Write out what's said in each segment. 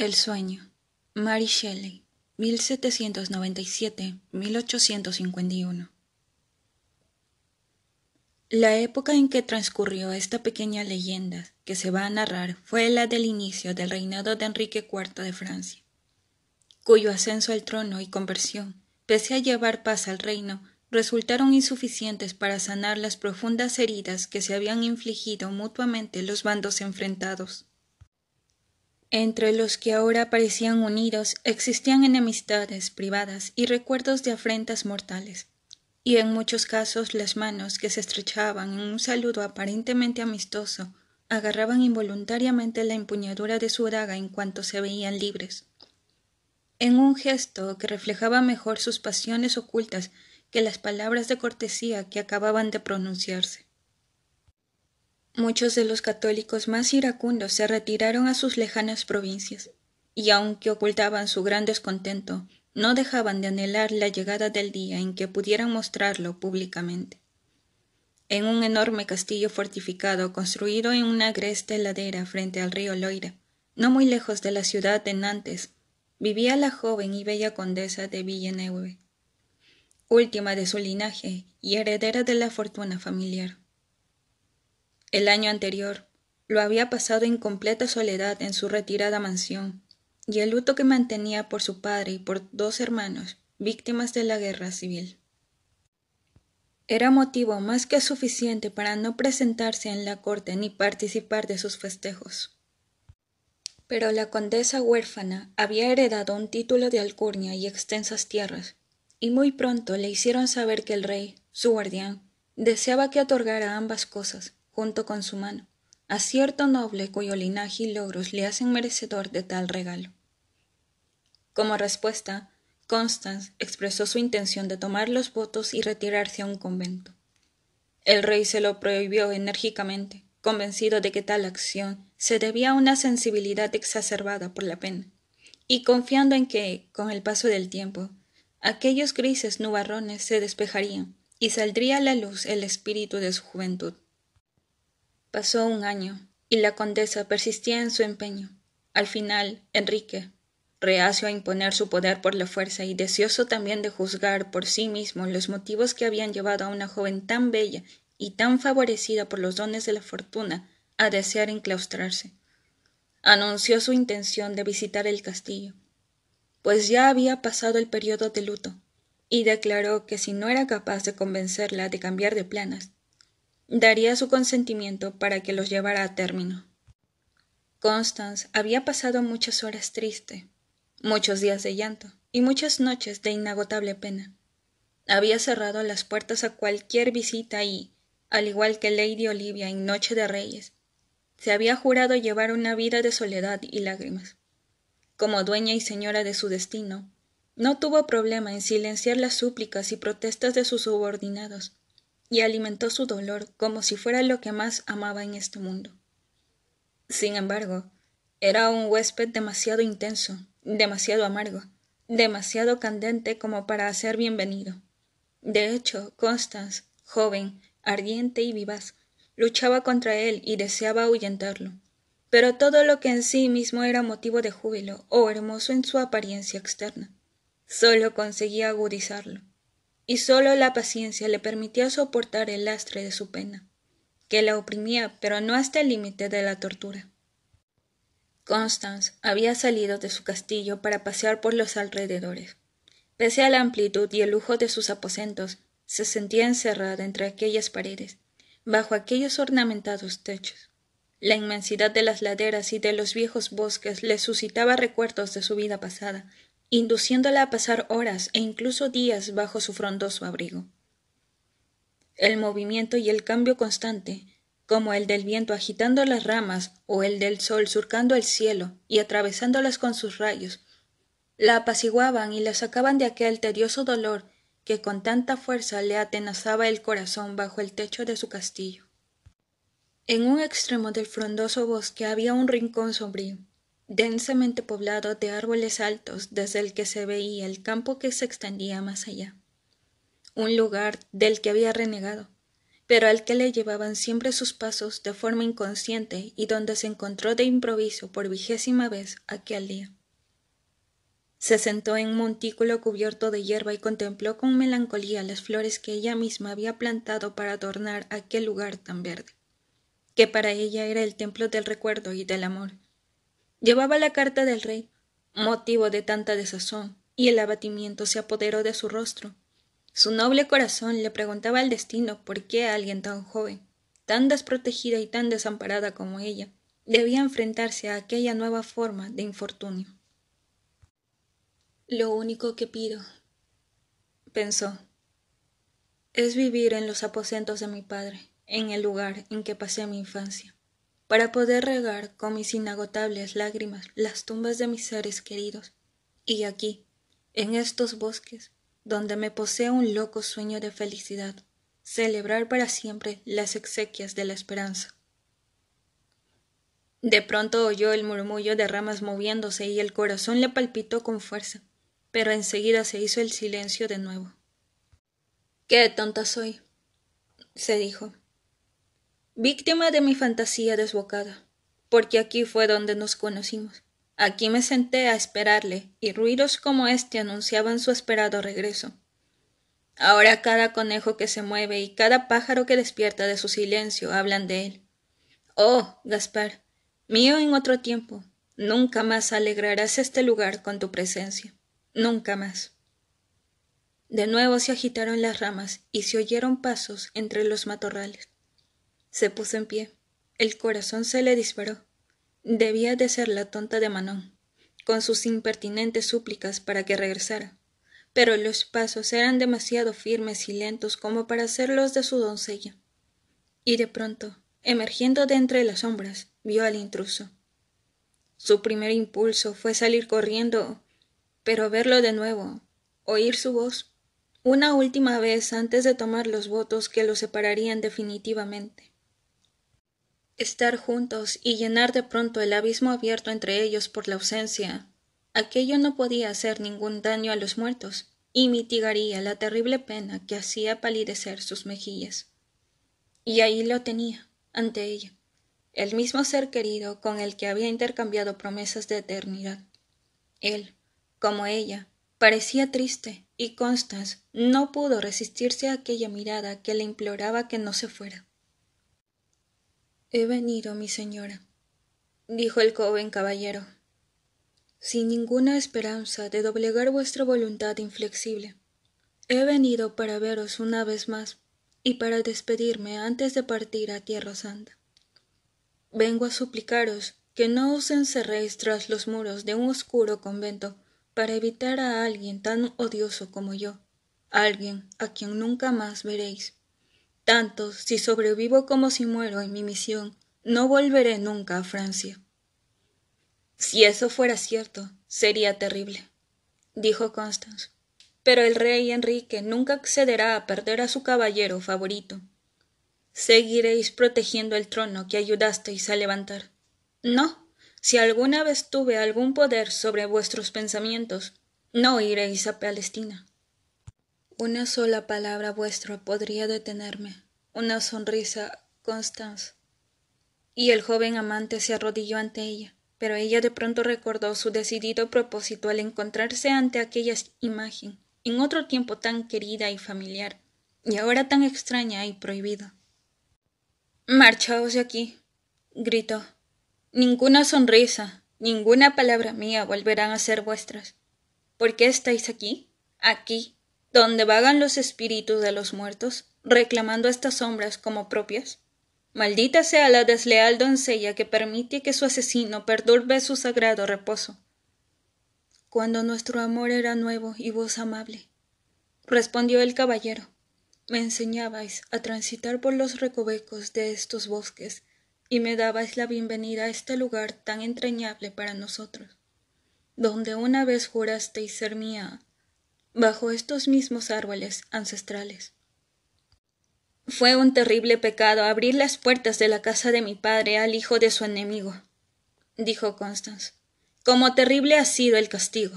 El sueño. Mary Shelley, 1797-1851. La época en que transcurrió esta pequeña leyenda que se va a narrar fue la del inicio del reinado de Enrique IV de Francia, cuyo ascenso al trono y conversión, pese a llevar paz al reino, resultaron insuficientes para sanar las profundas heridas que se habían infligido mutuamente los bandos enfrentados. Entre los que ahora parecían unidos existían enemistades privadas y recuerdos de afrentas mortales, y en muchos casos las manos que se estrechaban en un saludo aparentemente amistoso agarraban involuntariamente la empuñadura de su daga en cuanto se veían libres. En un gesto que reflejaba mejor sus pasiones ocultas que las palabras de cortesía que acababan de pronunciarse. Muchos de los católicos más iracundos se retiraron a sus lejanas provincias, y aunque ocultaban su gran descontento, no dejaban de anhelar la llegada del día en que pudieran mostrarlo públicamente. En un enorme castillo fortificado construido en una agreste ladera frente al río Loira, no muy lejos de la ciudad de Nantes, vivía la joven y bella condesa de Villeneuve, última de su linaje y heredera de la fortuna familiar. El año anterior lo había pasado en completa soledad en su retirada mansión, y el luto que mantenía por su padre y por dos hermanos, víctimas de la guerra civil. Era motivo más que suficiente para no presentarse en la corte ni participar de sus festejos. Pero la condesa huérfana había heredado un título de alcurnia y extensas tierras, y muy pronto le hicieron saber que el rey, su guardián, deseaba que otorgara ambas cosas, junto con su mano, a cierto noble cuyo linaje y logros le hacen merecedor de tal regalo. Como respuesta, Constance expresó su intención de tomar los votos y retirarse a un convento. El rey se lo prohibió enérgicamente, convencido de que tal acción se debía a una sensibilidad exacerbada por la pena, y confiando en que, con el paso del tiempo, aquellos grises nubarrones se despejarían y saldría a la luz el espíritu de su juventud pasó un año, y la condesa persistía en su empeño. Al final, Enrique, reacio a imponer su poder por la fuerza y deseoso también de juzgar por sí mismo los motivos que habían llevado a una joven tan bella y tan favorecida por los dones de la fortuna a desear enclaustrarse, anunció su intención de visitar el castillo, pues ya había pasado el periodo de luto, y declaró que si no era capaz de convencerla de cambiar de planas, daría su consentimiento para que los llevara a término. Constance había pasado muchas horas triste, muchos días de llanto y muchas noches de inagotable pena. Había cerrado las puertas a cualquier visita y, al igual que Lady Olivia en Noche de Reyes, se había jurado llevar una vida de soledad y lágrimas. Como dueña y señora de su destino, no tuvo problema en silenciar las súplicas y protestas de sus subordinados, y alimentó su dolor como si fuera lo que más amaba en este mundo. Sin embargo, era un huésped demasiado intenso, demasiado amargo, demasiado candente como para ser bienvenido. De hecho, Constance, joven, ardiente y vivaz, luchaba contra él y deseaba ahuyentarlo. Pero todo lo que en sí mismo era motivo de júbilo o hermoso en su apariencia externa, solo conseguía agudizarlo y solo la paciencia le permitía soportar el lastre de su pena, que la oprimía, pero no hasta el límite de la tortura. Constance había salido de su castillo para pasear por los alrededores. Pese a la amplitud y el lujo de sus aposentos, se sentía encerrada entre aquellas paredes, bajo aquellos ornamentados techos. La inmensidad de las laderas y de los viejos bosques le suscitaba recuerdos de su vida pasada, induciéndola a pasar horas e incluso días bajo su frondoso abrigo. El movimiento y el cambio constante, como el del viento agitando las ramas o el del sol surcando el cielo y atravesándolas con sus rayos, la apaciguaban y la sacaban de aquel tedioso dolor que con tanta fuerza le atenazaba el corazón bajo el techo de su castillo. En un extremo del frondoso bosque había un rincón sombrío, densamente poblado de árboles altos desde el que se veía el campo que se extendía más allá. Un lugar del que había renegado, pero al que le llevaban siempre sus pasos de forma inconsciente y donde se encontró de improviso por vigésima vez aquel día. Se sentó en un montículo cubierto de hierba y contempló con melancolía las flores que ella misma había plantado para adornar aquel lugar tan verde, que para ella era el templo del recuerdo y del amor Llevaba la carta del rey, motivo de tanta desazón, y el abatimiento se apoderó de su rostro. Su noble corazón le preguntaba al destino por qué alguien tan joven, tan desprotegida y tan desamparada como ella, debía enfrentarse a aquella nueva forma de infortunio. Lo único que pido, pensó, es vivir en los aposentos de mi padre, en el lugar en que pasé mi infancia para poder regar con mis inagotables lágrimas las tumbas de mis seres queridos. Y aquí, en estos bosques, donde me posee un loco sueño de felicidad, celebrar para siempre las exequias de la esperanza. De pronto oyó el murmullo de ramas moviéndose y el corazón le palpitó con fuerza, pero enseguida se hizo el silencio de nuevo. Qué tonta soy, se dijo víctima de mi fantasía desbocada, porque aquí fue donde nos conocimos. Aquí me senté a esperarle, y ruidos como este anunciaban su esperado regreso. Ahora cada conejo que se mueve y cada pájaro que despierta de su silencio hablan de él. Oh, Gaspar, mío en otro tiempo, nunca más alegrarás este lugar con tu presencia. Nunca más. De nuevo se agitaron las ramas y se oyeron pasos entre los matorrales. Se puso en pie. El corazón se le disparó. Debía de ser la tonta de Manon, con sus impertinentes súplicas para que regresara. Pero los pasos eran demasiado firmes y lentos como para ser los de su doncella. Y de pronto, emergiendo de entre las sombras, vio al intruso. Su primer impulso fue salir corriendo, pero verlo de nuevo, oír su voz, una última vez antes de tomar los votos que lo separarían definitivamente estar juntos y llenar de pronto el abismo abierto entre ellos por la ausencia. Aquello no podía hacer ningún daño a los muertos, y mitigaría la terrible pena que hacía palidecer sus mejillas. Y ahí lo tenía, ante ella, el mismo ser querido con el que había intercambiado promesas de eternidad. Él, como ella, parecía triste, y Constance no pudo resistirse a aquella mirada que le imploraba que no se fuera. He venido, mi señora, dijo el joven caballero, sin ninguna esperanza de doblegar vuestra voluntad inflexible. He venido para veros una vez más y para despedirme antes de partir a Tierra Santa. Vengo a suplicaros que no os encerréis tras los muros de un oscuro convento para evitar a alguien tan odioso como yo, alguien a quien nunca más veréis. Tanto, si sobrevivo como si muero en mi misión, no volveré nunca a Francia. Si eso fuera cierto, sería terrible, dijo Constance. Pero el rey Enrique nunca accederá a perder a su caballero favorito. Seguiréis protegiendo el trono que ayudasteis a levantar. No, si alguna vez tuve algún poder sobre vuestros pensamientos, no iréis a Palestina. Una sola palabra vuestra podría detenerme, una sonrisa, Constance. Y el joven amante se arrodilló ante ella, pero ella de pronto recordó su decidido propósito al encontrarse ante aquella imagen, en otro tiempo tan querida y familiar, y ahora tan extraña y prohibida. Marchaos de aquí, gritó. Ninguna sonrisa, ninguna palabra mía volverán a ser vuestras. ¿Por qué estáis aquí? Aquí, donde vagan los espíritus de los muertos, reclamando estas sombras como propias. Maldita sea la desleal doncella que permite que su asesino perturbe su sagrado reposo. Cuando nuestro amor era nuevo y vos amable, respondió el caballero, me enseñabais a transitar por los recovecos de estos bosques y me dabais la bienvenida a este lugar tan entrañable para nosotros, donde una vez jurasteis ser mía bajo estos mismos árboles ancestrales. Fue un terrible pecado abrir las puertas de la casa de mi padre al hijo de su enemigo, dijo Constance. Como terrible ha sido el castigo.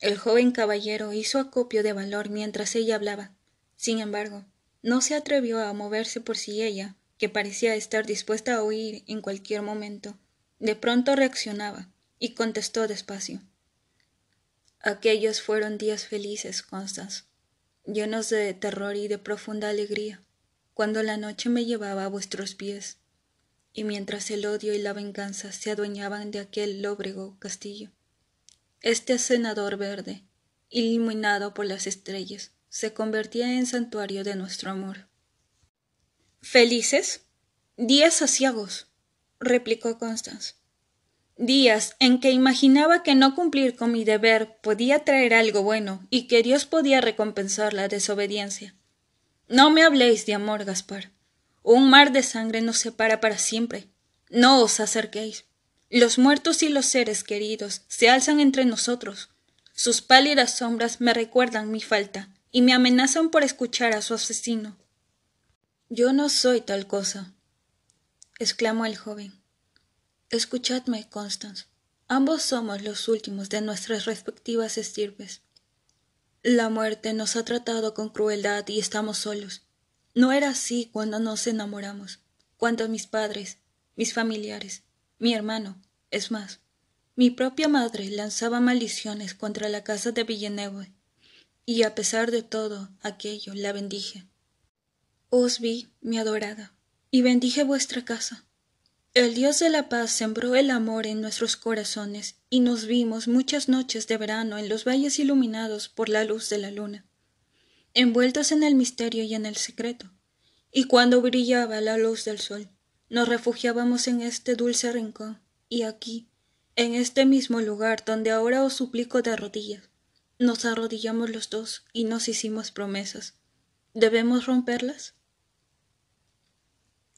El joven caballero hizo acopio de valor mientras ella hablaba. Sin embargo, no se atrevió a moverse por si ella, que parecía estar dispuesta a huir en cualquier momento, de pronto reaccionaba y contestó despacio. Aquellos fueron días felices, Constance, llenos de terror y de profunda alegría, cuando la noche me llevaba a vuestros pies, y mientras el odio y la venganza se adueñaban de aquel lóbrego castillo. Este senador verde, iluminado por las estrellas, se convertía en santuario de nuestro amor. ¿Felices? Días aciagos! replicó Constance. Días en que imaginaba que no cumplir con mi deber podía traer algo bueno y que Dios podía recompensar la desobediencia. No me habléis de amor, Gaspar. Un mar de sangre nos separa para siempre. No os acerquéis. Los muertos y los seres queridos se alzan entre nosotros. Sus pálidas sombras me recuerdan mi falta y me amenazan por escuchar a su asesino. Yo no soy tal cosa, exclamó el joven. Escuchadme, Constance. Ambos somos los últimos de nuestras respectivas estirpes. La muerte nos ha tratado con crueldad y estamos solos. No era así cuando nos enamoramos, cuando mis padres, mis familiares, mi hermano, es más, mi propia madre lanzaba maldiciones contra la casa de Villeneuve, y a pesar de todo aquello la bendije. Os vi, mi adorada, y bendije vuestra casa. El Dios de la paz sembró el amor en nuestros corazones y nos vimos muchas noches de verano en los valles iluminados por la luz de la luna, envueltos en el misterio y en el secreto. Y cuando brillaba la luz del sol, nos refugiábamos en este dulce rincón y aquí, en este mismo lugar donde ahora os suplico de rodillas, nos arrodillamos los dos y nos hicimos promesas. ¿Debemos romperlas?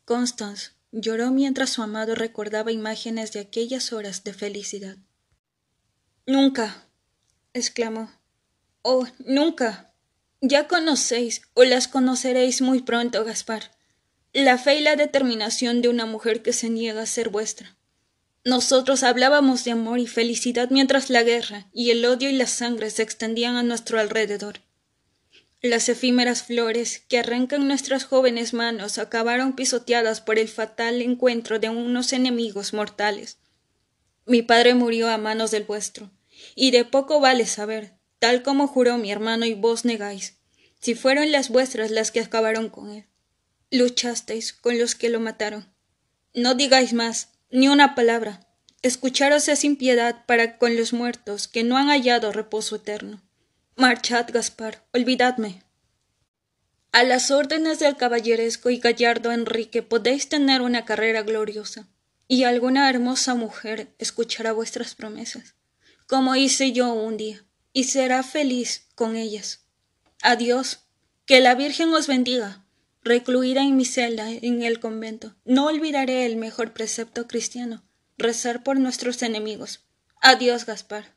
Constance, Lloró mientras su amado recordaba imágenes de aquellas horas de felicidad. Nunca. exclamó. Oh, nunca. Ya conocéis o las conoceréis muy pronto, Gaspar. La fe y la determinación de una mujer que se niega a ser vuestra. Nosotros hablábamos de amor y felicidad mientras la guerra y el odio y la sangre se extendían a nuestro alrededor. Las efímeras flores que arrancan nuestras jóvenes manos acabaron pisoteadas por el fatal encuentro de unos enemigos mortales. Mi padre murió a manos del vuestro, y de poco vale saber, tal como juró mi hermano y vos negáis, si fueron las vuestras las que acabaron con él. Luchasteis con los que lo mataron. No digáis más, ni una palabra. Escucharos es impiedad para con los muertos que no han hallado reposo eterno. Marchad, Gaspar, olvidadme. A las órdenes del caballeresco y gallardo Enrique podéis tener una carrera gloriosa, y alguna hermosa mujer escuchará vuestras promesas, como hice yo un día, y será feliz con ellas. Adiós, que la Virgen os bendiga. Recluida en mi celda, en el convento, no olvidaré el mejor precepto cristiano, rezar por nuestros enemigos. Adiós, Gaspar.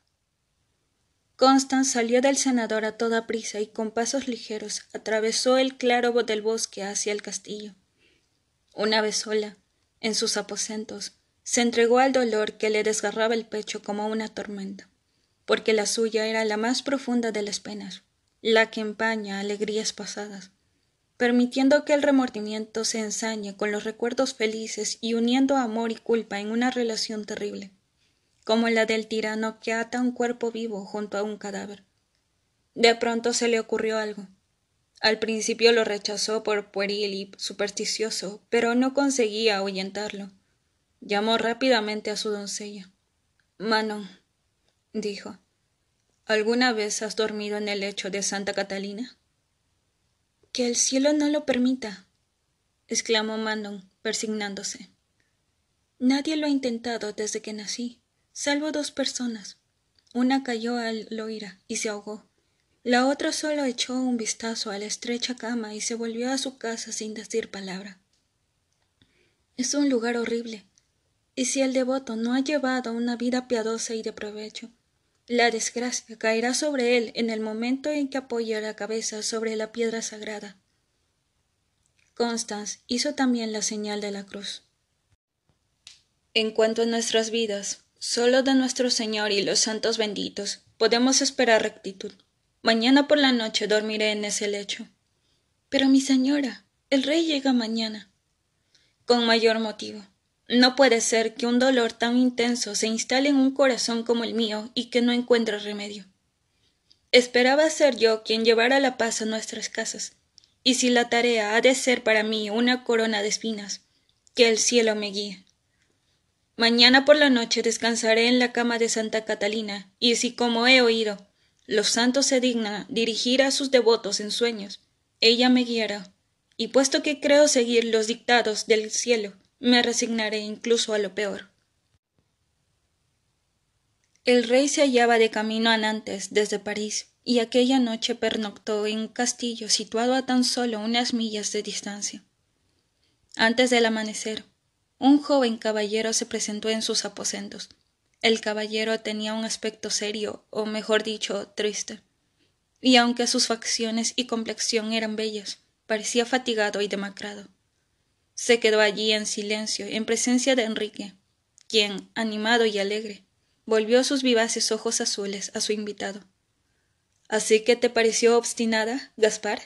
Constance salió del senador a toda prisa y con pasos ligeros atravesó el claro del bosque hacia el castillo. Una vez sola, en sus aposentos, se entregó al dolor que le desgarraba el pecho como una tormenta, porque la suya era la más profunda de las penas, la que empaña alegrías pasadas, permitiendo que el remordimiento se ensañe con los recuerdos felices y uniendo amor y culpa en una relación terrible como la del tirano que ata un cuerpo vivo junto a un cadáver. De pronto se le ocurrió algo. Al principio lo rechazó por pueril y supersticioso, pero no conseguía ahuyentarlo. Llamó rápidamente a su doncella. Manon, dijo, ¿alguna vez has dormido en el lecho de Santa Catalina? Que el cielo no lo permita, exclamó Manon, persignándose. Nadie lo ha intentado desde que nací salvo dos personas. Una cayó al Loira y se ahogó. La otra solo echó un vistazo a la estrecha cama y se volvió a su casa sin decir palabra. Es un lugar horrible. Y si el devoto no ha llevado una vida piadosa y de provecho, la desgracia caerá sobre él en el momento en que apoya la cabeza sobre la piedra sagrada. Constance hizo también la señal de la cruz. En cuanto a nuestras vidas, Solo de nuestro Señor y los santos benditos podemos esperar rectitud. Mañana por la noche dormiré en ese lecho. Pero mi señora, el rey llega mañana. Con mayor motivo. No puede ser que un dolor tan intenso se instale en un corazón como el mío y que no encuentre remedio. Esperaba ser yo quien llevara la paz a nuestras casas, y si la tarea ha de ser para mí una corona de espinas, que el cielo me guíe. Mañana por la noche descansaré en la cama de Santa Catalina, y si como he oído, los santos se dignan dirigir a sus devotos en sueños, ella me guiará, y puesto que creo seguir los dictados del cielo, me resignaré incluso a lo peor. El rey se hallaba de camino a Nantes desde París, y aquella noche pernoctó en un castillo situado a tan solo unas millas de distancia. Antes del amanecer, un joven caballero se presentó en sus aposentos. El caballero tenía un aspecto serio, o mejor dicho, triste, y aunque sus facciones y complexión eran bellas, parecía fatigado y demacrado. Se quedó allí en silencio, en presencia de Enrique, quien, animado y alegre, volvió sus vivaces ojos azules a su invitado. Así que te pareció obstinada, Gaspar,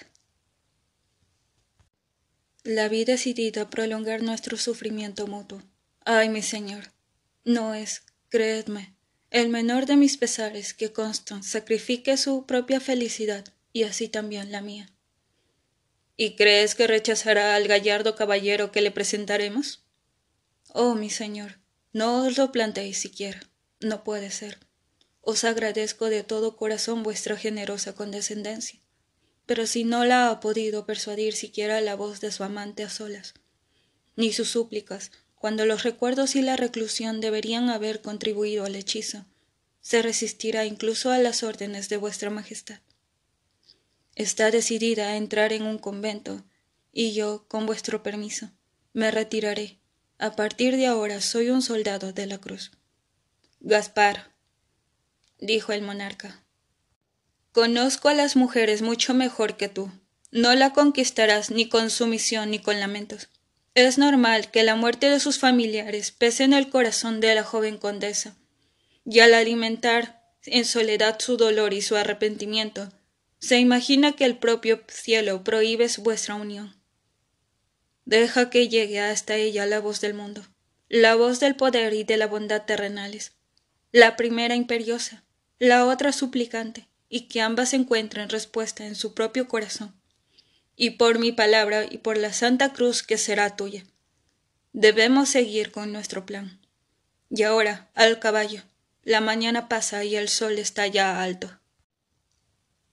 la vi decidida a prolongar nuestro sufrimiento mutuo. Ay, mi señor, no es, creedme, el menor de mis pesares que Constant sacrifique su propia felicidad y así también la mía. ¿Y crees que rechazará al gallardo caballero que le presentaremos? Oh, mi señor, no os lo planteéis siquiera. No puede ser. Os agradezco de todo corazón vuestra generosa condescendencia pero si no la ha podido persuadir siquiera la voz de su amante a solas, ni sus súplicas, cuando los recuerdos y la reclusión deberían haber contribuido al hechizo, se resistirá incluso a las órdenes de vuestra Majestad. Está decidida a entrar en un convento, y yo, con vuestro permiso, me retiraré. A partir de ahora soy un soldado de la cruz. Gaspar, dijo el monarca, Conozco a las mujeres mucho mejor que tú. No la conquistarás ni con sumisión ni con lamentos. Es normal que la muerte de sus familiares pese en el corazón de la joven condesa, y al alimentar en soledad su dolor y su arrepentimiento, se imagina que el propio cielo prohíbe vuestra unión. Deja que llegue hasta ella la voz del mundo, la voz del poder y de la bondad terrenales, la primera imperiosa, la otra suplicante, y que ambas encuentren respuesta en su propio corazón, y por mi palabra y por la Santa Cruz que será tuya. Debemos seguir con nuestro plan. Y ahora, al caballo. La mañana pasa y el sol está ya alto.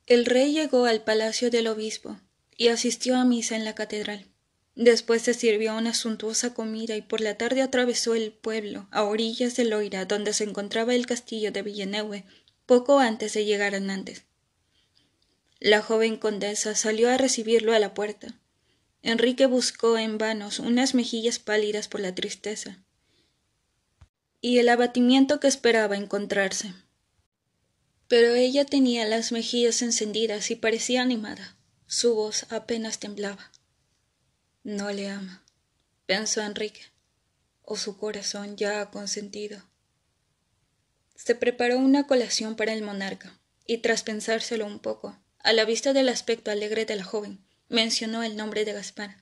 El rey llegó al palacio del obispo y asistió a misa en la catedral. Después se sirvió una suntuosa comida y por la tarde atravesó el pueblo a orillas del Loira, donde se encontraba el castillo de Villeneuve, poco antes de llegar a Nantes. La joven condesa salió a recibirlo a la puerta. Enrique buscó en vano unas mejillas pálidas por la tristeza y el abatimiento que esperaba encontrarse. Pero ella tenía las mejillas encendidas y parecía animada. Su voz apenas temblaba. No le ama, pensó Enrique, o su corazón ya ha consentido. Se preparó una colación para el monarca, y tras pensárselo un poco, a la vista del aspecto alegre de la joven, mencionó el nombre de Gaspar.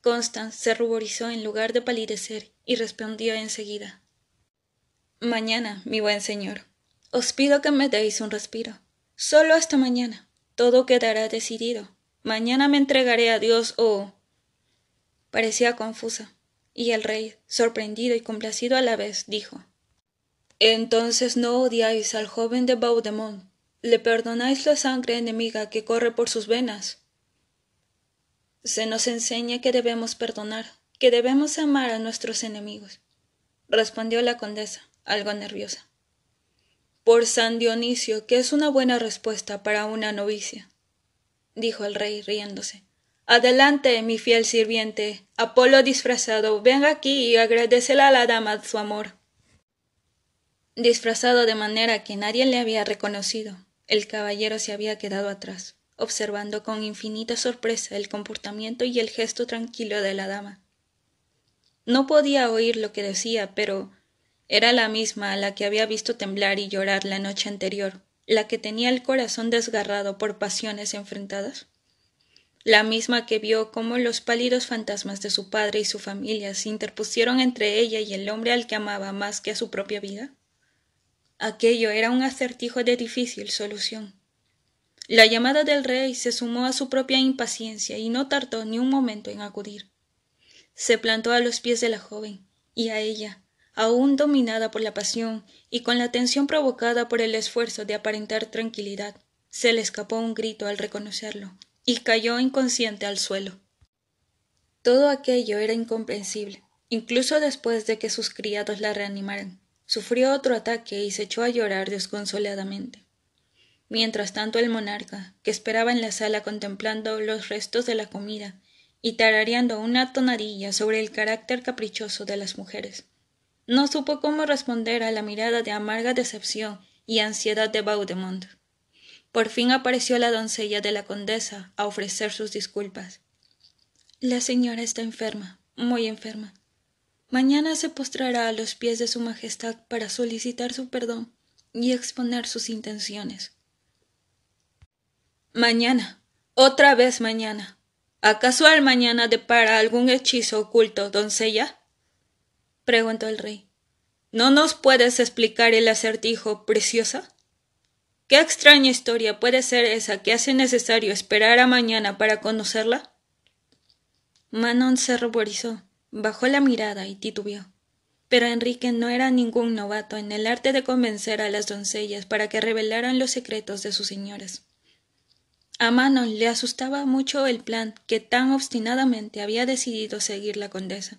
Constance se ruborizó en lugar de palidecer y respondió enseguida Mañana, mi buen señor, os pido que me deis un respiro. Solo hasta mañana. Todo quedará decidido. Mañana me entregaré a Dios o. Oh". Parecía confusa, y el rey, sorprendido y complacido a la vez, dijo entonces no odiáis al joven de Baudemont, le perdonáis la sangre enemiga que corre por sus venas. Se nos enseña que debemos perdonar, que debemos amar a nuestros enemigos, respondió la condesa, algo nerviosa. Por San Dionisio, que es una buena respuesta para una novicia, dijo el rey riéndose. Adelante, mi fiel sirviente. Apolo disfrazado, venga aquí y agradecele a la dama su amor. Disfrazado de manera que nadie le había reconocido, el caballero se había quedado atrás, observando con infinita sorpresa el comportamiento y el gesto tranquilo de la dama. No podía oír lo que decía, pero era la misma a la que había visto temblar y llorar la noche anterior, la que tenía el corazón desgarrado por pasiones enfrentadas, la misma que vio cómo los pálidos fantasmas de su padre y su familia se interpusieron entre ella y el hombre al que amaba más que a su propia vida. Aquello era un acertijo de difícil solución. La llamada del rey se sumó a su propia impaciencia y no tardó ni un momento en acudir. Se plantó a los pies de la joven, y a ella, aún dominada por la pasión y con la tensión provocada por el esfuerzo de aparentar tranquilidad, se le escapó un grito al reconocerlo, y cayó inconsciente al suelo. Todo aquello era incomprensible, incluso después de que sus criados la reanimaran sufrió otro ataque y se echó a llorar desconsoladamente. Mientras tanto el monarca, que esperaba en la sala contemplando los restos de la comida y tarareando una tonadilla sobre el carácter caprichoso de las mujeres, no supo cómo responder a la mirada de amarga decepción y ansiedad de Baudemont. Por fin apareció la doncella de la condesa a ofrecer sus disculpas. La señora está enferma, muy enferma. Mañana se postrará a los pies de Su Majestad para solicitar su perdón y exponer sus intenciones. Mañana, otra vez mañana. ¿Acaso al mañana depara algún hechizo oculto, doncella? preguntó el rey. ¿No nos puedes explicar el acertijo, preciosa? ¿Qué extraña historia puede ser esa que hace necesario esperar a mañana para conocerla? Manon se ruborizó. Bajó la mirada y titubeó. Pero Enrique no era ningún novato en el arte de convencer a las doncellas para que revelaran los secretos de sus señoras. A Manon le asustaba mucho el plan que tan obstinadamente había decidido seguir la condesa,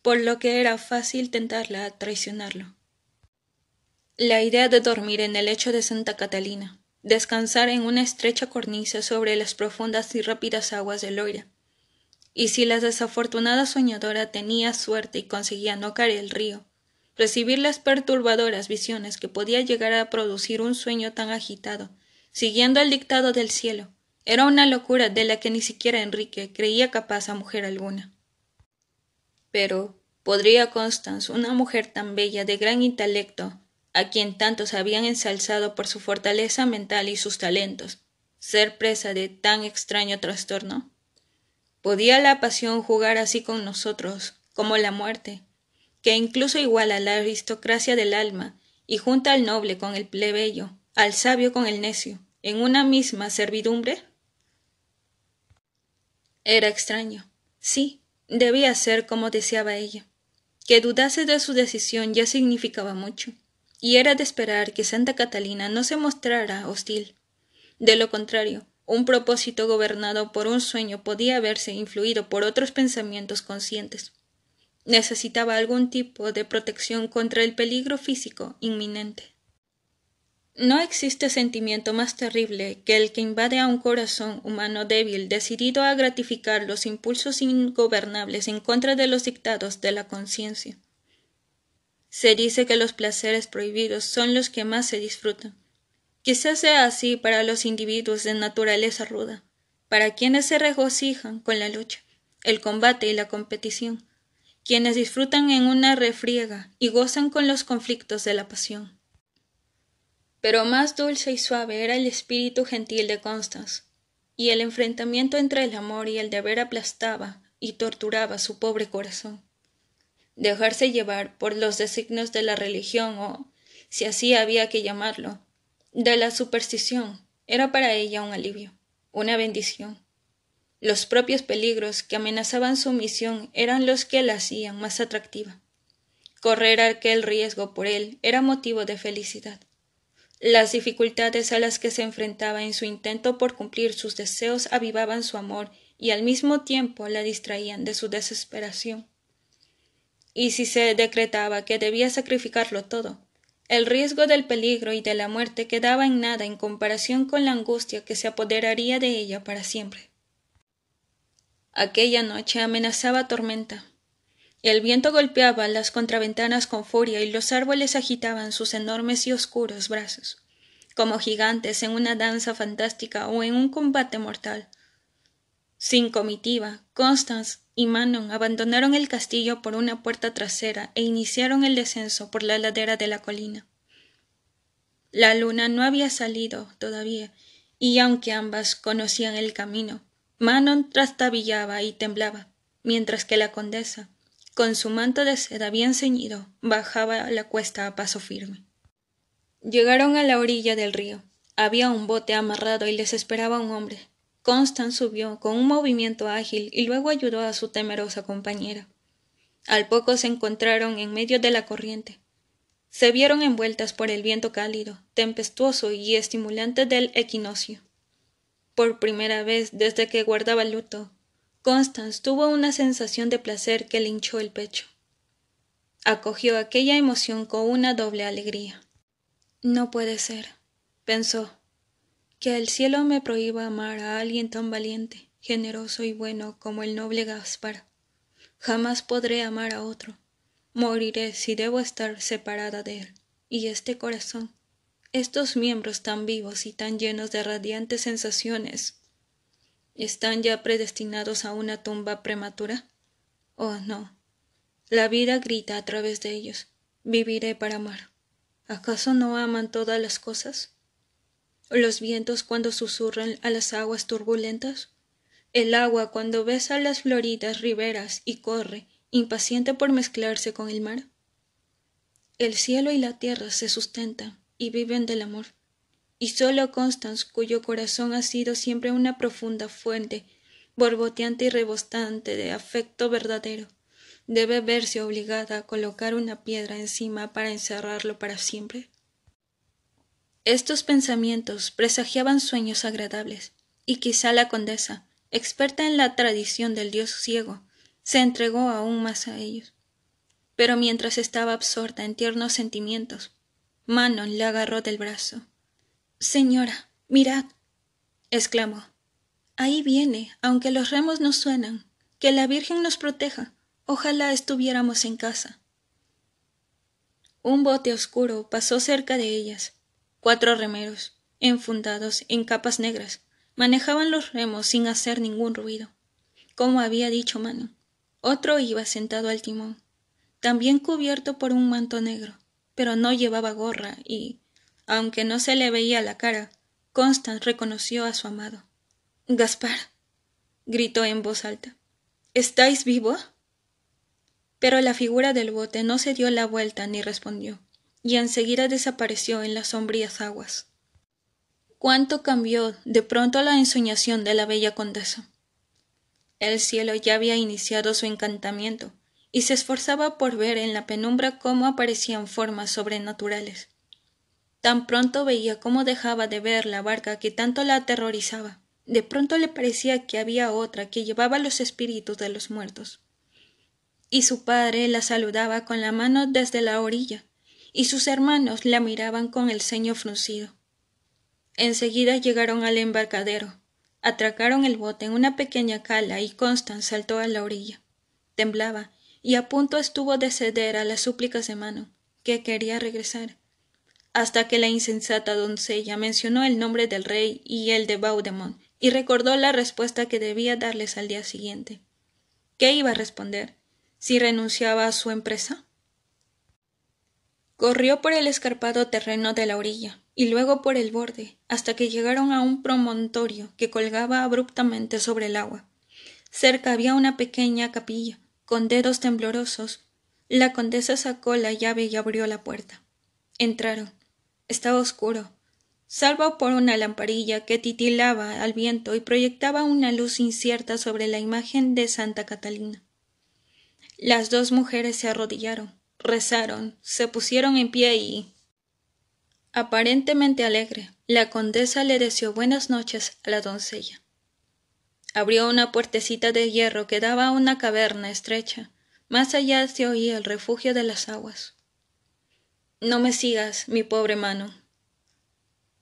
por lo que era fácil tentarla a traicionarlo. La idea de dormir en el lecho de Santa Catalina, descansar en una estrecha cornisa sobre las profundas y rápidas aguas del Loira, y si la desafortunada soñadora tenía suerte y conseguía no caer el río, recibir las perturbadoras visiones que podía llegar a producir un sueño tan agitado, siguiendo el dictado del cielo, era una locura de la que ni siquiera Enrique creía capaz a mujer alguna. Pero, ¿podría Constance, una mujer tan bella, de gran intelecto, a quien tantos habían ensalzado por su fortaleza mental y sus talentos, ser presa de tan extraño trastorno? ¿Podía la pasión jugar así con nosotros, como la muerte, que incluso iguala la aristocracia del alma y junta al noble con el plebeyo, al sabio con el necio, en una misma servidumbre? Era extraño. Sí, debía ser como deseaba ella. Que dudase de su decisión ya significaba mucho, y era de esperar que Santa Catalina no se mostrara hostil. De lo contrario, un propósito gobernado por un sueño podía verse influido por otros pensamientos conscientes. Necesitaba algún tipo de protección contra el peligro físico inminente. No existe sentimiento más terrible que el que invade a un corazón humano débil decidido a gratificar los impulsos ingobernables en contra de los dictados de la conciencia. Se dice que los placeres prohibidos son los que más se disfrutan. Quizás sea así para los individuos de naturaleza ruda, para quienes se regocijan con la lucha, el combate y la competición, quienes disfrutan en una refriega y gozan con los conflictos de la pasión. Pero más dulce y suave era el espíritu gentil de Constance, y el enfrentamiento entre el amor y el deber aplastaba y torturaba su pobre corazón. Dejarse llevar por los designios de la religión o, si así había que llamarlo, de la superstición era para ella un alivio, una bendición. Los propios peligros que amenazaban su misión eran los que la hacían más atractiva. Correr aquel riesgo por él era motivo de felicidad. Las dificultades a las que se enfrentaba en su intento por cumplir sus deseos avivaban su amor y al mismo tiempo la distraían de su desesperación. Y si se decretaba que debía sacrificarlo todo, el riesgo del peligro y de la muerte quedaba en nada en comparación con la angustia que se apoderaría de ella para siempre. Aquella noche amenazaba tormenta. El viento golpeaba las contraventanas con furia y los árboles agitaban sus enormes y oscuros brazos, como gigantes en una danza fantástica o en un combate mortal. Sin comitiva, Constance y Manon abandonaron el castillo por una puerta trasera e iniciaron el descenso por la ladera de la colina. La luna no había salido todavía, y aunque ambas conocían el camino, Manon trastabillaba y temblaba, mientras que la condesa, con su manto de seda bien ceñido, bajaba la cuesta a paso firme. Llegaron a la orilla del río. Había un bote amarrado y les esperaba un hombre, Constance subió con un movimiento ágil y luego ayudó a su temerosa compañera. Al poco se encontraron en medio de la corriente. Se vieron envueltas por el viento cálido, tempestuoso y estimulante del equinoccio. Por primera vez desde que guardaba luto, Constance tuvo una sensación de placer que le hinchó el pecho. Acogió aquella emoción con una doble alegría. No puede ser, pensó que el cielo me prohíba amar a alguien tan valiente, generoso y bueno como el noble Gaspar. Jamás podré amar a otro. Moriré si debo estar separada de él. Y este corazón, estos miembros tan vivos y tan llenos de radiantes sensaciones, ¿están ya predestinados a una tumba prematura? Oh, no. La vida grita a través de ellos. Viviré para amar. ¿Acaso no aman todas las cosas? los vientos cuando susurran a las aguas turbulentas, el agua cuando besa las floridas riberas y corre, impaciente por mezclarse con el mar. El cielo y la tierra se sustentan y viven del amor, y sólo Constance, cuyo corazón ha sido siempre una profunda fuente, borboteante y rebostante de afecto verdadero, debe verse obligada a colocar una piedra encima para encerrarlo para siempre. Estos pensamientos presagiaban sueños agradables, y quizá la condesa, experta en la tradición del dios ciego, se entregó aún más a ellos. Pero mientras estaba absorta en tiernos sentimientos, Manon le agarró del brazo. Señora, mirad, exclamó. Ahí viene, aunque los remos no suenan. Que la Virgen nos proteja. Ojalá estuviéramos en casa. Un bote oscuro pasó cerca de ellas, cuatro remeros, enfundados en capas negras, manejaban los remos sin hacer ningún ruido, como había dicho Manon. Otro iba sentado al timón, también cubierto por un manto negro, pero no llevaba gorra y, aunque no se le veía la cara, Constance reconoció a su amado. Gaspar, gritó en voz alta, ¿estáis vivo? Pero la figura del bote no se dio la vuelta ni respondió y enseguida desapareció en las sombrías aguas. Cuánto cambió de pronto la ensoñación de la bella condesa. El cielo ya había iniciado su encantamiento, y se esforzaba por ver en la penumbra cómo aparecían formas sobrenaturales. Tan pronto veía cómo dejaba de ver la barca que tanto la aterrorizaba. De pronto le parecía que había otra que llevaba los espíritus de los muertos. Y su padre la saludaba con la mano desde la orilla y sus hermanos la miraban con el ceño fruncido. Enseguida llegaron al embarcadero, atracaron el bote en una pequeña cala y Constance saltó a la orilla. Temblaba y a punto estuvo de ceder a las súplicas de mano, que quería regresar, hasta que la insensata doncella mencionó el nombre del rey y el de Baudemont y recordó la respuesta que debía darles al día siguiente. ¿Qué iba a responder? ¿Si renunciaba a su empresa? Corrió por el escarpado terreno de la orilla, y luego por el borde, hasta que llegaron a un promontorio que colgaba abruptamente sobre el agua. Cerca había una pequeña capilla, con dedos temblorosos. La condesa sacó la llave y abrió la puerta. Entraron. Estaba oscuro, salvo por una lamparilla que titilaba al viento y proyectaba una luz incierta sobre la imagen de Santa Catalina. Las dos mujeres se arrodillaron rezaron, se pusieron en pie y. Aparentemente alegre, la condesa le deseó buenas noches a la doncella. Abrió una puertecita de hierro que daba a una caverna estrecha. Más allá se oía el refugio de las aguas. No me sigas, mi pobre mano,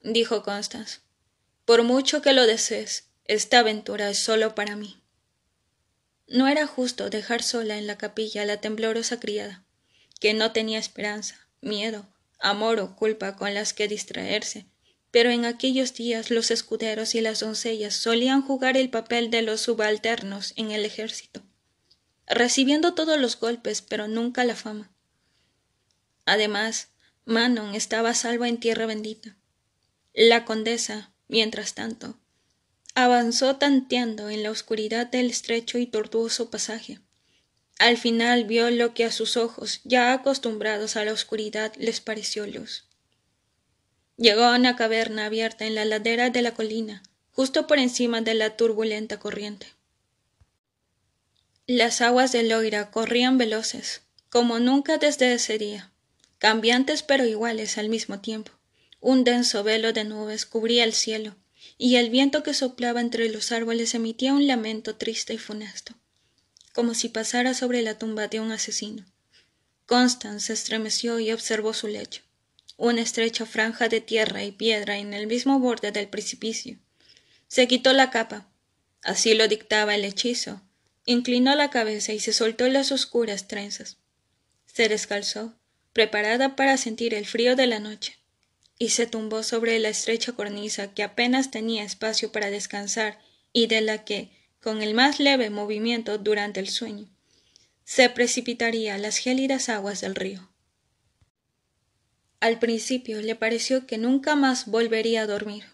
dijo Constance. Por mucho que lo desees, esta aventura es solo para mí. No era justo dejar sola en la capilla a la temblorosa criada que no tenía esperanza, miedo, amor o culpa con las que distraerse. Pero en aquellos días los escuderos y las doncellas solían jugar el papel de los subalternos en el ejército, recibiendo todos los golpes, pero nunca la fama. Además, Manon estaba salva en tierra bendita. La condesa, mientras tanto, avanzó tanteando en la oscuridad del estrecho y tortuoso pasaje al final vio lo que a sus ojos, ya acostumbrados a la oscuridad, les pareció luz. Llegó a una caverna abierta en la ladera de la colina, justo por encima de la turbulenta corriente. Las aguas del Loira corrían veloces, como nunca desde ese día, cambiantes pero iguales al mismo tiempo. Un denso velo de nubes cubría el cielo, y el viento que soplaba entre los árboles emitía un lamento triste y funesto como si pasara sobre la tumba de un asesino. Constance se estremeció y observó su lecho una estrecha franja de tierra y piedra en el mismo borde del precipicio. Se quitó la capa. Así lo dictaba el hechizo. Inclinó la cabeza y se soltó las oscuras trenzas. Se descalzó, preparada para sentir el frío de la noche, y se tumbó sobre la estrecha cornisa que apenas tenía espacio para descansar y de la que, con el más leve movimiento durante el sueño, se precipitaría las gélidas aguas del río. Al principio le pareció que nunca más volvería a dormir.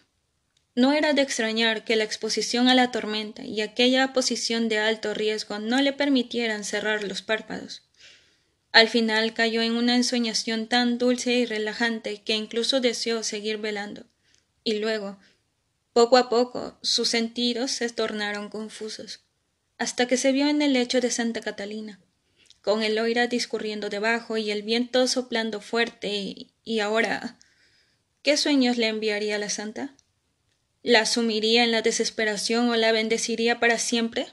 No era de extrañar que la exposición a la tormenta y aquella posición de alto riesgo no le permitieran cerrar los párpados. Al final cayó en una ensoñación tan dulce y relajante que incluso deseó seguir velando. Y luego, poco a poco sus sentidos se tornaron confusos, hasta que se vio en el lecho de Santa Catalina, con el oira discurriendo debajo y el viento soplando fuerte, y ahora ¿Qué sueños le enviaría la santa? ¿La asumiría en la desesperación o la bendeciría para siempre?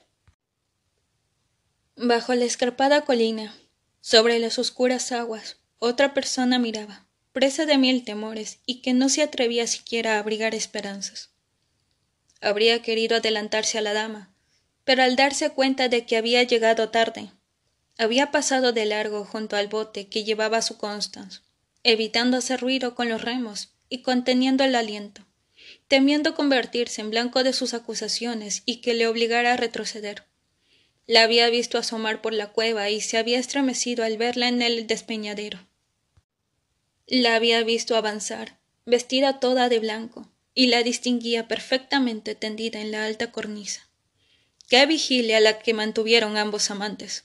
Bajo la escarpada colina, sobre las oscuras aguas, otra persona miraba, presa de mil temores y que no se atrevía siquiera a abrigar esperanzas habría querido adelantarse a la dama, pero al darse cuenta de que había llegado tarde, había pasado de largo junto al bote que llevaba su Constance, evitando hacer ruido con los remos y conteniendo el aliento, temiendo convertirse en blanco de sus acusaciones y que le obligara a retroceder. La había visto asomar por la cueva y se había estremecido al verla en el despeñadero. La había visto avanzar, vestida toda de blanco, y la distinguía perfectamente tendida en la alta cornisa. Qué vigilia la que mantuvieron ambos amantes.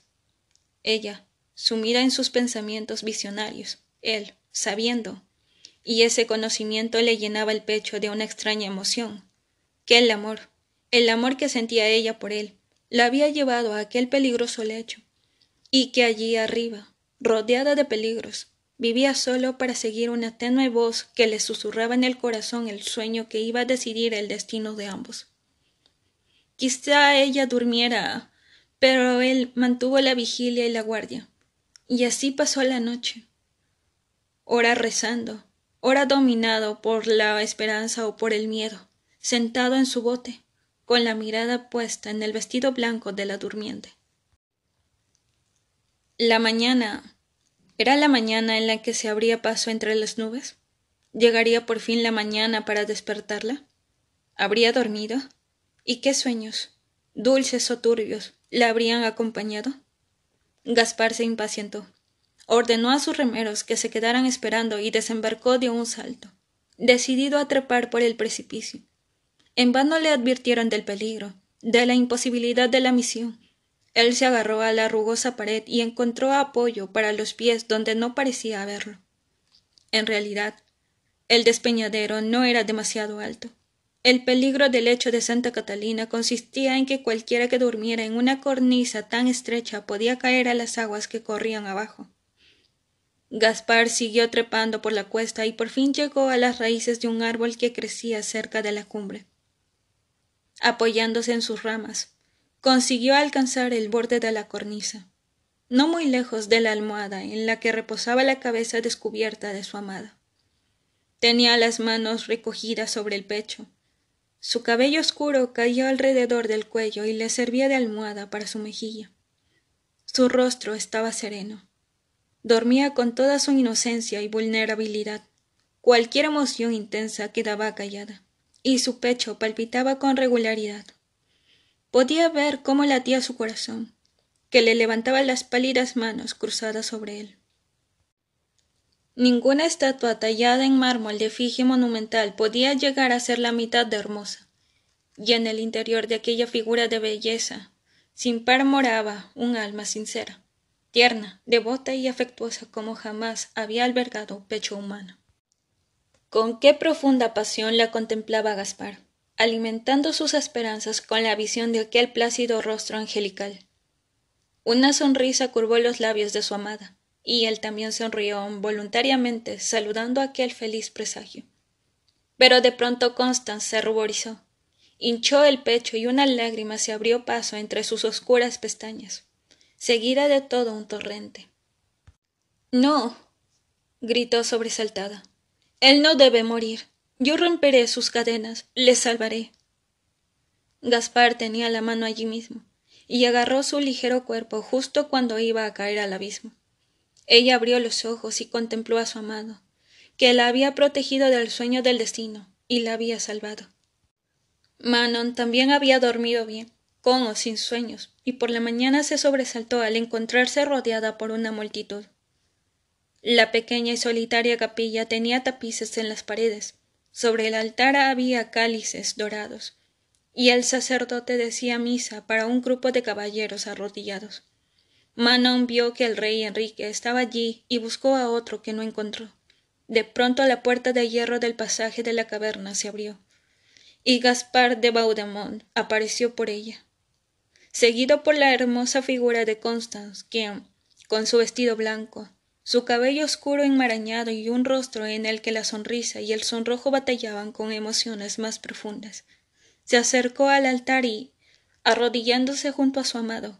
Ella, sumida en sus pensamientos visionarios, él, sabiendo, y ese conocimiento le llenaba el pecho de una extraña emoción. Que el amor, el amor que sentía ella por él, la había llevado a aquel peligroso lecho, y que allí arriba, rodeada de peligros, Vivía solo para seguir una tenue voz que le susurraba en el corazón el sueño que iba a decidir el destino de ambos. Quizá ella durmiera, pero él mantuvo la vigilia y la guardia. Y así pasó la noche. Ora rezando, ora dominado por la esperanza o por el miedo, sentado en su bote, con la mirada puesta en el vestido blanco de la durmiente. La mañana era la mañana en la que se abría paso entre las nubes. ¿Llegaría por fin la mañana para despertarla? ¿Habría dormido? ¿Y qué sueños, dulces o turbios, la habrían acompañado? Gaspar se impacientó. Ordenó a sus remeros que se quedaran esperando y desembarcó de un salto, decidido a trepar por el precipicio. En vano le advirtieron del peligro, de la imposibilidad de la misión, él se agarró a la rugosa pared y encontró apoyo para los pies donde no parecía haberlo. En realidad, el despeñadero no era demasiado alto. El peligro del lecho de Santa Catalina consistía en que cualquiera que durmiera en una cornisa tan estrecha podía caer a las aguas que corrían abajo. Gaspar siguió trepando por la cuesta y por fin llegó a las raíces de un árbol que crecía cerca de la cumbre. Apoyándose en sus ramas, consiguió alcanzar el borde de la cornisa, no muy lejos de la almohada en la que reposaba la cabeza descubierta de su amada. Tenía las manos recogidas sobre el pecho. Su cabello oscuro caía alrededor del cuello y le servía de almohada para su mejilla. Su rostro estaba sereno. Dormía con toda su inocencia y vulnerabilidad. Cualquier emoción intensa quedaba callada, y su pecho palpitaba con regularidad. Podía ver cómo latía su corazón, que le levantaba las pálidas manos cruzadas sobre él. Ninguna estatua tallada en mármol de efigie monumental podía llegar a ser la mitad de hermosa. Y en el interior de aquella figura de belleza, sin par moraba un alma sincera, tierna, devota y afectuosa como jamás había albergado pecho humano. Con qué profunda pasión la contemplaba Gaspar alimentando sus esperanzas con la visión de aquel plácido rostro angelical. Una sonrisa curvó los labios de su amada, y él también sonrió involuntariamente, saludando aquel feliz presagio. Pero de pronto Constance se ruborizó, hinchó el pecho y una lágrima se abrió paso entre sus oscuras pestañas, seguida de todo un torrente. No. gritó sobresaltada. Él no debe morir. Yo romperé sus cadenas, les salvaré. Gaspar tenía la mano allí mismo, y agarró su ligero cuerpo justo cuando iba a caer al abismo. Ella abrió los ojos y contempló a su amado, que la había protegido del sueño del destino y la había salvado. Manon también había dormido bien, con o sin sueños, y por la mañana se sobresaltó al encontrarse rodeada por una multitud. La pequeña y solitaria capilla tenía tapices en las paredes, sobre el altar había cálices dorados, y el sacerdote decía misa para un grupo de caballeros arrodillados. Manon vio que el rey Enrique estaba allí y buscó a otro que no encontró. De pronto la puerta de hierro del pasaje de la caverna se abrió, y Gaspar de Baudemont apareció por ella, seguido por la hermosa figura de Constance, quien, con su vestido blanco, su cabello oscuro enmarañado y un rostro en el que la sonrisa y el sonrojo batallaban con emociones más profundas. Se acercó al altar y, arrodillándose junto a su amado,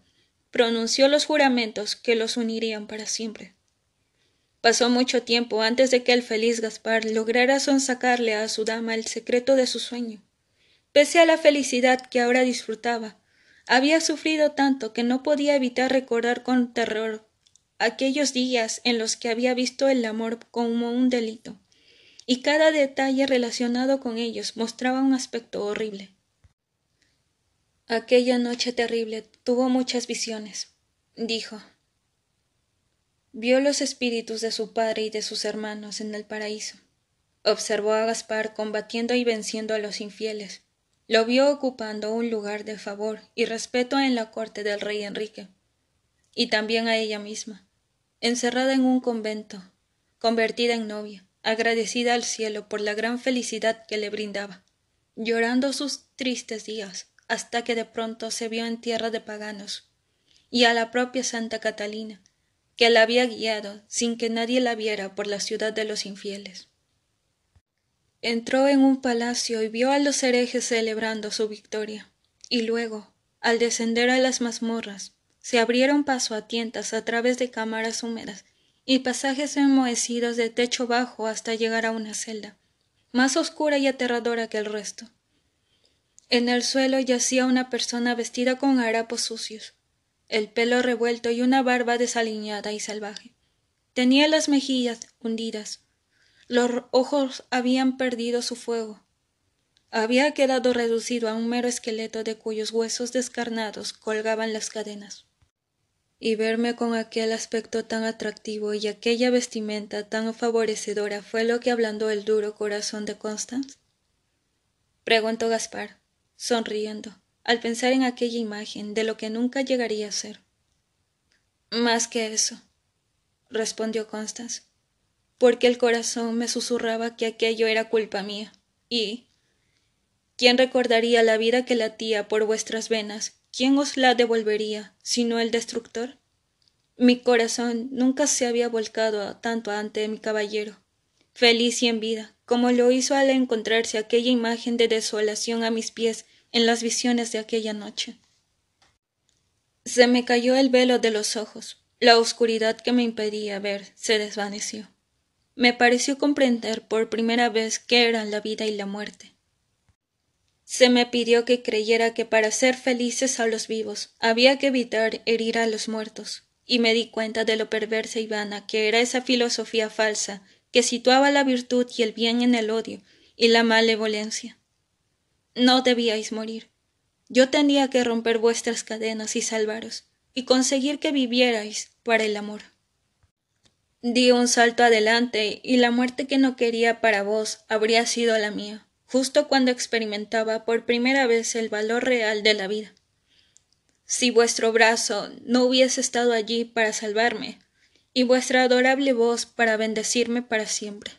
pronunció los juramentos que los unirían para siempre. Pasó mucho tiempo antes de que el feliz Gaspar lograra sonsacarle a su dama el secreto de su sueño. Pese a la felicidad que ahora disfrutaba, había sufrido tanto que no podía evitar recordar con terror aquellos días en los que había visto el amor como un delito, y cada detalle relacionado con ellos mostraba un aspecto horrible. Aquella noche terrible tuvo muchas visiones, dijo. Vio los espíritus de su padre y de sus hermanos en el paraíso. Observó a Gaspar combatiendo y venciendo a los infieles. Lo vio ocupando un lugar de favor y respeto en la corte del rey Enrique, y también a ella misma encerrada en un convento, convertida en novia, agradecida al cielo por la gran felicidad que le brindaba, llorando sus tristes días, hasta que de pronto se vio en tierra de paganos, y a la propia Santa Catalina, que la había guiado sin que nadie la viera por la ciudad de los infieles. Entró en un palacio y vio a los herejes celebrando su victoria, y luego, al descender a las mazmorras, se abrieron paso a tientas a través de cámaras húmedas y pasajes enmohecidos de techo bajo hasta llegar a una celda, más oscura y aterradora que el resto. En el suelo yacía una persona vestida con harapos sucios, el pelo revuelto y una barba desaliñada y salvaje. Tenía las mejillas hundidas. Los ojos habían perdido su fuego. Había quedado reducido a un mero esqueleto de cuyos huesos descarnados colgaban las cadenas y verme con aquel aspecto tan atractivo y aquella vestimenta tan favorecedora fue lo que ablandó el duro corazón de Constance? preguntó Gaspar, sonriendo, al pensar en aquella imagen de lo que nunca llegaría a ser. Más que eso, respondió Constance, porque el corazón me susurraba que aquello era culpa mía, y ¿quién recordaría la vida que latía por vuestras venas ¿quién os la devolvería sino el destructor? Mi corazón nunca se había volcado tanto ante mi caballero, feliz y en vida, como lo hizo al encontrarse aquella imagen de desolación a mis pies en las visiones de aquella noche. Se me cayó el velo de los ojos, la oscuridad que me impedía ver se desvaneció. Me pareció comprender por primera vez qué eran la vida y la muerte. Se me pidió que creyera que para ser felices a los vivos había que evitar herir a los muertos, y me di cuenta de lo perversa y vana que era esa filosofía falsa que situaba la virtud y el bien en el odio y la malevolencia. No debíais morir. Yo tenía que romper vuestras cadenas y salvaros, y conseguir que vivierais para el amor. Di un salto adelante, y la muerte que no quería para vos habría sido la mía justo cuando experimentaba por primera vez el valor real de la vida. Si vuestro brazo no hubiese estado allí para salvarme, y vuestra adorable voz para bendecirme para siempre.